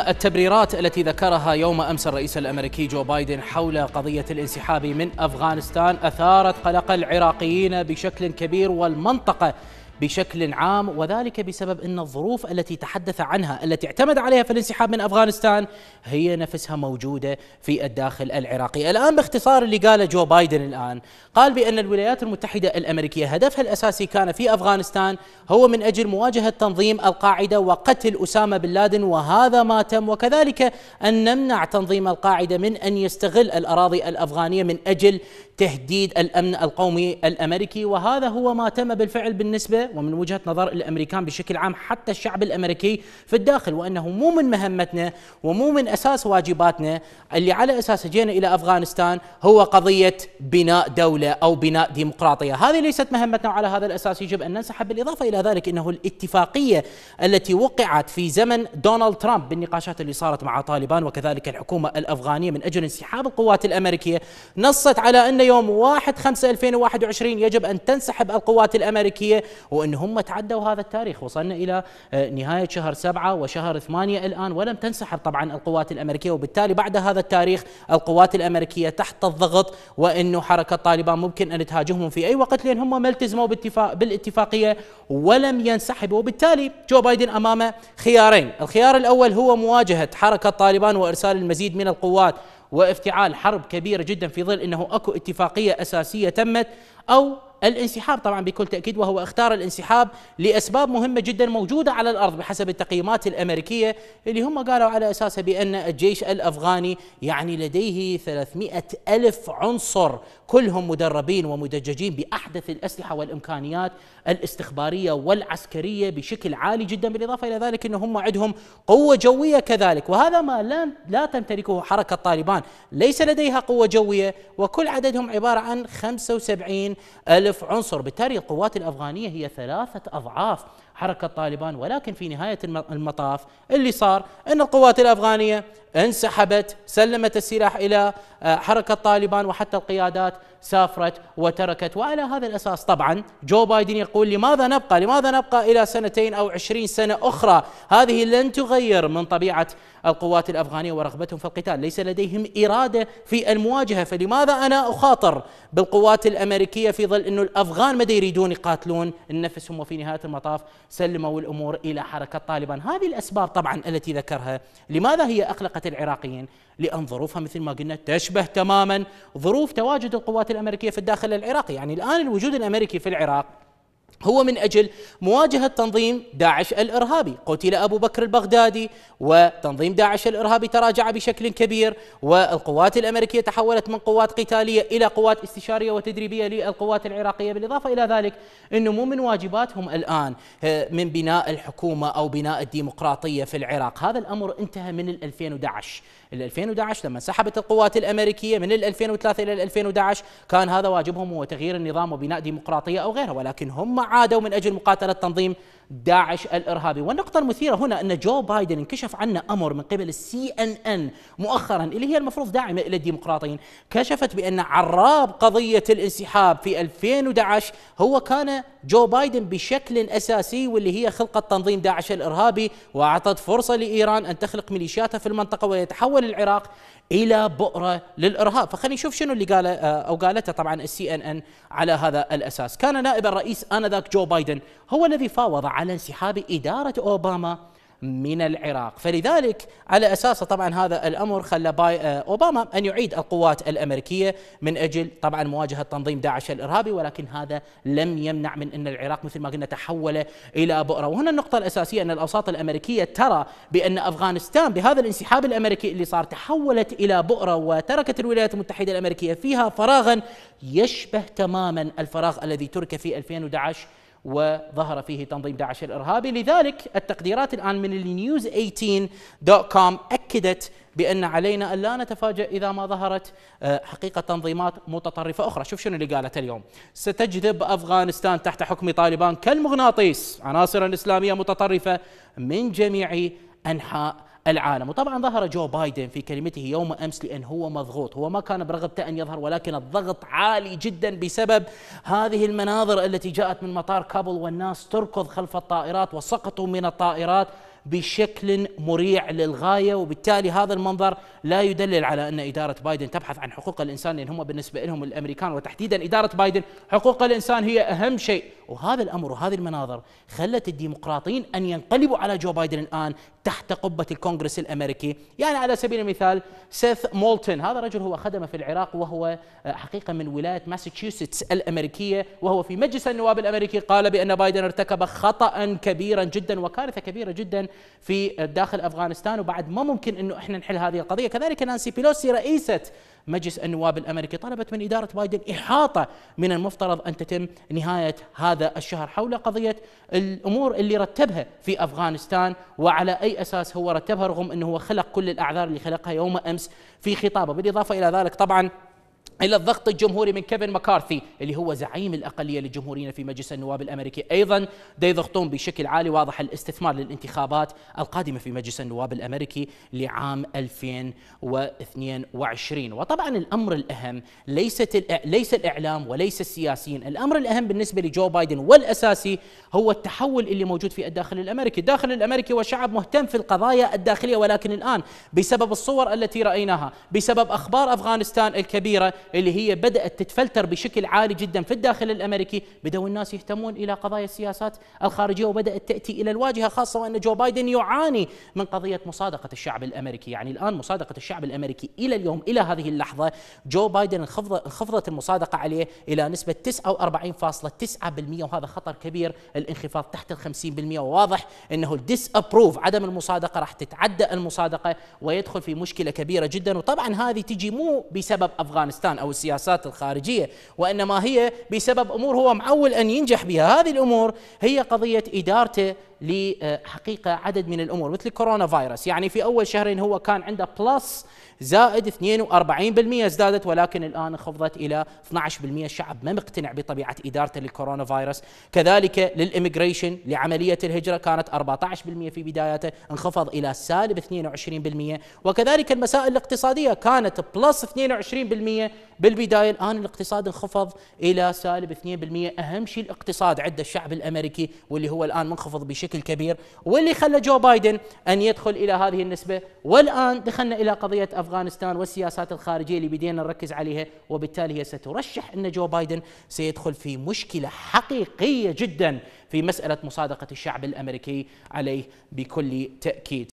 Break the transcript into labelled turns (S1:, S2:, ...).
S1: التبريرات التي ذكرها يوم أمس الرئيس الأمريكي جو بايدن حول قضية الانسحاب من أفغانستان أثارت قلق العراقيين بشكل كبير والمنطقة بشكل عام وذلك بسبب ان الظروف التي تحدث عنها التي اعتمد عليها في الانسحاب من افغانستان هي نفسها موجوده في الداخل العراقي، الان باختصار اللي قاله جو بايدن الان، قال بان الولايات المتحده الامريكيه هدفها الاساسي كان في افغانستان هو من اجل مواجهه تنظيم القاعده وقتل اسامه بن لادن وهذا ما تم وكذلك ان نمنع تنظيم القاعده من ان يستغل الاراضي الافغانيه من اجل تهديد الامن القومي الامريكي وهذا هو ما تم بالفعل بالنسبه ومن وجهه نظر الامريكان بشكل عام حتى الشعب الامريكي في الداخل وانه مو من مهمتنا ومو من اساس واجباتنا اللي على اساسه جينا الى افغانستان هو قضيه بناء دوله او بناء ديمقراطيه، هذه ليست مهمتنا وعلى هذا الاساس يجب ان ننسحب بالاضافه الى ذلك انه الاتفاقيه التي وقعت في زمن دونالد ترامب بالنقاشات اللي صارت مع طالبان وكذلك الحكومه الافغانيه من اجل انسحاب القوات الامريكيه نصت على ان يوم 1/5/2021 يجب أن تنسحب القوات الأمريكية وأن هم تعدوا هذا التاريخ وصلنا إلى آه، نهاية شهر 7 وشهر 8 الآن ولم تنسحب طبعا القوات الأمريكية وبالتالي بعد هذا التاريخ القوات الأمريكية تحت الضغط وأنه حركة طالبان ممكن أن تهاجمهم في أي وقت لأن هم ما التزموا بالاتفاق بالاتفاقية ولم ينسحبوا وبالتالي جو بايدن أمامه خيارين الخيار الأول هو مواجهة حركة طالبان وإرسال المزيد من القوات وافتعال حرب كبيره جدا في ظل انه اكو اتفاقيه اساسيه تمت او الانسحاب طبعا بكل تاكيد وهو اختار الانسحاب لاسباب مهمه جدا موجوده على الارض بحسب التقييمات الامريكيه اللي هم قالوا على اساسها بان الجيش الافغاني يعني لديه 300 الف عنصر كلهم مدربين ومدججين باحدث الاسلحه والامكانيات الاستخباريه والعسكريه بشكل عالي جدا بالاضافه الى ذلك ان هم عندهم قوه جويه كذلك وهذا ما لا لا تمتلكه حركه طالبان ليس لديها قوه جويه وكل عددهم عباره عن 75 الف ألف عنصر بالتالي القوات الأفغانية هي ثلاثة أضعاف حركة طالبان ولكن في نهاية المطاف اللي صار أن القوات الأفغانية انسحبت سلمت السلاح إلى آه، حركة طالبان وحتى القيادات سافرت وتركت وعلى هذا الأساس طبعا جو بايدن يقول لماذا نبقى لماذا نبقى إلى سنتين أو عشرين سنة أخرى هذه لن تغير من طبيعة القوات الافغانيه ورغبتهم في القتال، ليس لديهم اراده في المواجهه، فلماذا انا اخاطر بالقوات الامريكيه في ظل انه الافغان مدى يريدون يقاتلون نفسهم وفي نهايه المطاف سلموا الامور الى حركه طالبان، هذه الاسباب طبعا التي ذكرها، لماذا هي اقلقت العراقيين؟ لان ظروفها مثل ما قلنا تشبه تماما ظروف تواجد القوات الامريكيه في الداخل العراقي، يعني الان الوجود الامريكي في العراق هو من اجل مواجهه تنظيم داعش الارهابي، قتل ابو بكر البغدادي وتنظيم داعش الارهابي تراجع بشكل كبير والقوات الامريكيه تحولت من قوات قتاليه الى قوات استشاريه وتدريبيه للقوات العراقيه، بالاضافه الى ذلك انه مو من واجباتهم الان آه، من بناء الحكومه او بناء الديمقراطيه في العراق، هذا الامر انتهى من 2011 ال 2011 لما سحبت القوات الامريكيه من ال 2003 الى ال 2011 كان هذا واجبهم هو تغيير النظام وبناء ديمقراطيه او غيرها ولكن هم عادوا من أجل مقاتلة تنظيم داعش الارهابي، والنقطة المثيرة هنا ان جو بايدن انكشف عنه امر من قبل السي ان ان مؤخرا اللي هي المفروض داعمة الى الديمقراطيين، كشفت بان عراب قضية الانسحاب في 2011 هو كان جو بايدن بشكل اساسي واللي هي خلقة تنظيم داعش الارهابي واعطت فرصة لايران ان تخلق ميليشياتها في المنطقة ويتحول العراق الى بؤرة للارهاب، فخلينا نشوف شنو اللي قاله آه، او قالته طبعا السي ان ان على هذا الاساس، كان نائب الرئيس انذاك جو بايدن هو الذي فاوض على انسحاب إدارة أوباما من العراق فلذلك على أساسه طبعا هذا الأمر خلى باي آه، أوباما أن يعيد القوات الأمريكية من أجل طبعا مواجهة تنظيم داعش الإرهابي ولكن هذا لم يمنع من أن العراق مثل ما قلنا تحول إلى بؤرة وهنا النقطة الأساسية أن الأوساط الأمريكية ترى بأن أفغانستان بهذا الانسحاب الأمريكي اللي صار تحولت إلى بؤرة وتركت الولايات المتحدة الأمريكية فيها فراغا يشبه تماما الفراغ الذي ترك في 2011 وظهر فيه تنظيم داعش الارهابي لذلك التقديرات الان من النيوز 18.com اكدت بان علينا ان لا نتفاجا اذا ما ظهرت آه، حقيقه تنظيمات متطرفه اخرى، شوف شنو اللي قالت اليوم، ستجذب افغانستان تحت حكم طالبان كالمغناطيس عناصر اسلاميه متطرفه من جميع انحاء العالم وطبعا ظهر جو بايدن في كلمته يوم أمس لأن هو مضغوط هو ما كان برغبته أن يظهر ولكن الضغط عالي جدا بسبب هذه المناظر التي جاءت من مطار كابل والناس تركض خلف الطائرات وسقطوا من الطائرات بشكل مريع للغايه وبالتالي هذا المنظر لا يدلل على ان اداره بايدن تبحث عن حقوق الانسان لان هم بالنسبه لهم الامريكان وتحديدا اداره بايدن حقوق الانسان هي اهم شيء وهذا الامر وهذه المناظر خلت الديمقراطيين ان ينقلبوا على جو بايدن الان تحت قبه الكونغرس الامريكي، يعني على سبيل المثال سيث مولتن هذا رجل هو خدم في العراق وهو آه، حقيقه من ولايه ماساتشوستس الامريكيه وهو في مجلس النواب الامريكي قال بان بايدن ارتكب خطا كبيرا جدا وكارثه كبيره جدا في داخل افغانستان وبعد ما ممكن انه احنا نحل هذه القضيه، كذلك نانسي بيلوسي رئيسه مجلس النواب الامريكي طلبت من اداره بايدن احاطه من المفترض ان تتم نهايه هذا الشهر حول قضيه الامور اللي رتبها في افغانستان وعلى اي اساس هو رتبها رغم انه هو خلق كل الاعذار اللي خلقها يوم امس في خطابه، بالاضافه الى ذلك طبعا الى الضغط الجمهوري من كيفن مكارثي اللي هو زعيم الاقليه للجمهوريين في مجلس النواب الامريكي ايضا دا يضغطون بشكل عالي واضح الاستثمار للانتخابات القادمه في مجلس النواب الامريكي لعام 2022 وطبعا الامر الاهم ليست ليس الاعلام وليس السياسيين الامر الاهم بالنسبه لجو بايدن والاساسي هو التحول اللي موجود في الداخل الامريكي الداخل الامريكي وشعب مهتم في القضايا الداخليه ولكن الان بسبب الصور التي رايناها بسبب اخبار افغانستان الكبيره اللي هي بدأت تتفلتر بشكل عالي جدا في الداخل الأمريكي بدأوا الناس يهتمون إلى قضايا السياسات الخارجية وبدأت تأتي إلى الواجهة خاصة وأن جو بايدن يعاني من قضية مصادقة الشعب الأمريكي يعني الآن مصادقة الشعب الأمريكي إلى اليوم إلى هذه اللحظة جو بايدن انخفضت المصادقة عليه إلى نسبة 49.9% وهذا خطر كبير الانخفاض تحت ال 50% وواضح أنه الديس أبروف عدم المصادقة راح تتعدى المصادقة ويدخل في مشكلة كبيرة جدا وطبعا هذه تجي مو بسبب أفغانستان باكستان أو السياسات الخارجية وإنما هي بسبب أمور هو معول أن ينجح بها هذه الأمور هي قضية إدارته لحقيقة عدد من الأمور مثل كورونا فيروس يعني في أول شهرين هو كان عنده بلس زائد 42% ازدادت ولكن الآن خفضت إلى 12% الشعب ما مقتنع بطبيعة إدارته للكورونا فيروس كذلك للإميجريشن لعملية الهجرة كانت 14% في بداياته انخفض إلى سالب 22% وكذلك المسائل الاقتصادية كانت بلس 22% بالبداية الآن الاقتصاد انخفض إلى سالب 2% أهم شيء الاقتصاد عند الشعب الأمريكي واللي هو الآن منخفض بشكل كبير واللي خلى جو بايدن أن يدخل إلى هذه النسبة والآن دخلنا إلى قضية أفغانستان والسياسات الخارجية اللي بدينا نركز عليها وبالتالي هي سترشح أن جو بايدن سيدخل في مشكلة حقيقية جدا في مسألة مصادقة الشعب الأمريكي عليه بكل تأكيد